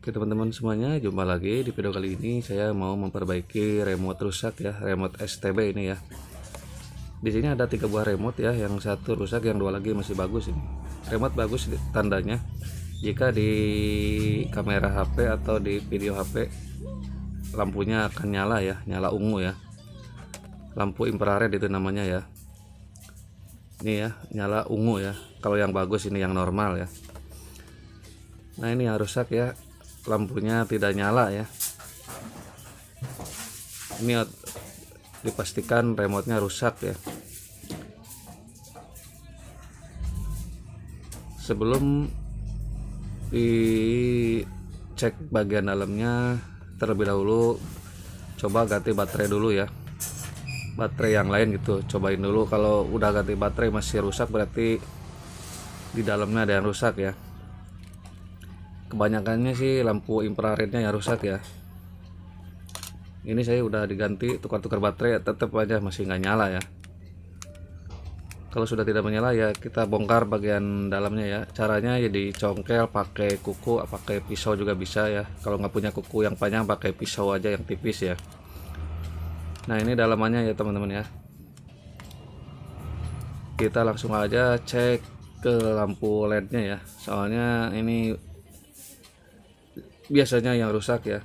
Oke teman-teman semuanya, jumpa lagi di video kali ini saya mau memperbaiki remote rusak ya, remote STB ini ya. Di sini ada tiga buah remote ya, yang satu rusak, yang dua lagi masih bagus ini. Remote bagus tandanya jika di kamera HP atau di video HP lampunya akan nyala ya, nyala ungu ya. Lampu infrared itu namanya ya. Ini ya, nyala ungu ya. Kalau yang bagus ini yang normal ya. Nah ini yang rusak ya lampunya tidak nyala ya ini dipastikan remote-nya rusak ya sebelum dicek bagian dalamnya terlebih dahulu coba ganti baterai dulu ya baterai yang lain gitu cobain dulu kalau udah ganti baterai masih rusak berarti di dalamnya ada yang rusak ya kebanyakannya sih lampu infrarednya yang rusak ya ini saya udah diganti tukar-tukar baterai tetap aja masih nggak nyala ya kalau sudah tidak menyala ya kita bongkar bagian dalamnya ya caranya ya dicongkel pakai kuku pakai pisau juga bisa ya kalau nggak punya kuku yang panjang pakai pisau aja yang tipis ya nah ini dalamannya ya teman-teman ya kita langsung aja cek ke lampu lednya ya soalnya ini biasanya yang rusak ya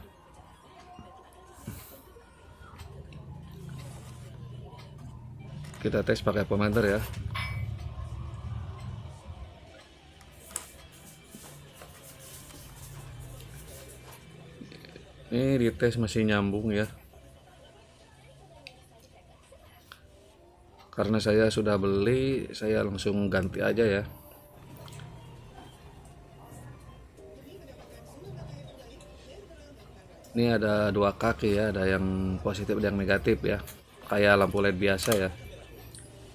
kita tes pakai pemantar ya ini di tes masih nyambung ya karena saya sudah beli saya langsung ganti aja ya ini ada dua kaki ya ada yang positif ada yang negatif ya kayak lampu led biasa ya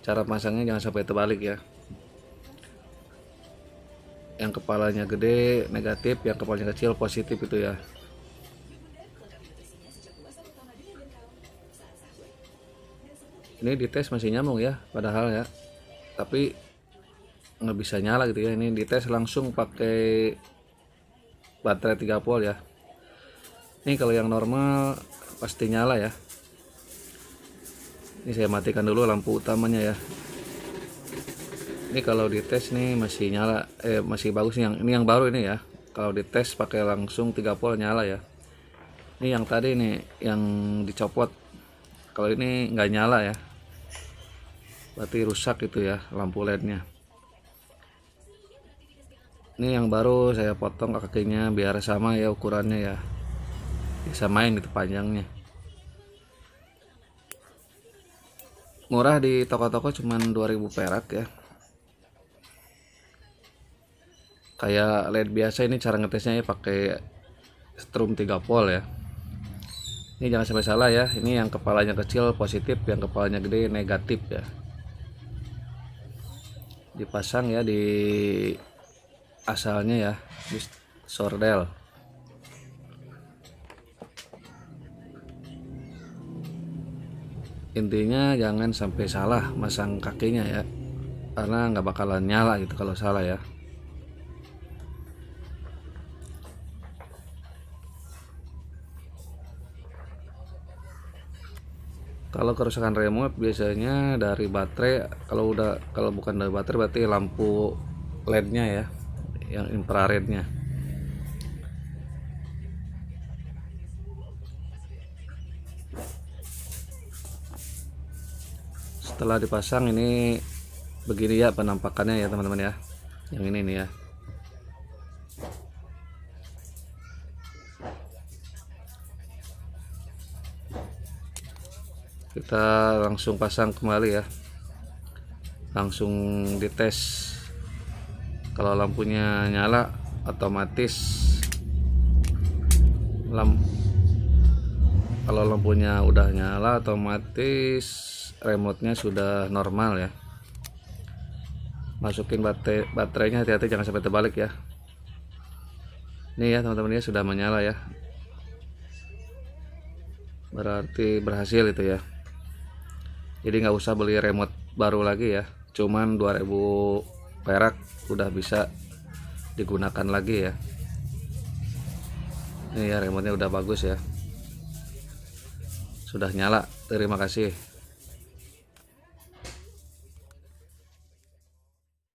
cara pasangnya jangan sampai terbalik ya yang kepalanya gede negatif yang kepalanya kecil positif itu ya ini dites masih nyambung ya padahal ya tapi nggak bisa nyala gitu ya ini dites langsung pakai baterai 3 volt ya ini kalau yang normal pasti nyala ya ini saya matikan dulu lampu utamanya ya ini kalau dites nih masih nyala eh masih bagus nih yang ini yang baru ini ya kalau dites pakai langsung 3 volt nyala ya ini yang tadi nih yang dicopot kalau ini nggak nyala ya berarti rusak itu ya lampu lednya ini yang baru saya potong kakinya biar sama ya ukurannya ya bisa main itu panjangnya murah di toko-toko cuman 2000 perak ya kayak LED biasa ini cara ngetesnya ya pakai strum 3 volt ya ini jangan sampai salah ya ini yang kepalanya kecil positif yang kepalanya gede negatif ya dipasang ya di asalnya ya di sordel intinya jangan sampai salah masang kakinya ya karena nggak bakalan nyala gitu kalau salah ya kalau kerusakan remote biasanya dari baterai kalau udah kalau bukan dari baterai berarti lampu LED-nya ya yang infrarednya setelah dipasang ini begini ya penampakannya ya teman-teman ya yang ini nih ya kita langsung pasang kembali ya langsung dites kalau lampunya nyala otomatis lamp kalau lampunya udah nyala otomatis remote-nya sudah normal ya masukin baterai baterainya hati-hati jangan sampai terbalik ya ini ya teman-teman ya sudah menyala ya berarti berhasil itu ya jadi nggak usah beli remote baru lagi ya cuman 2000 perak udah bisa digunakan lagi ya ini ya remote-nya udah bagus ya sudah nyala terima kasih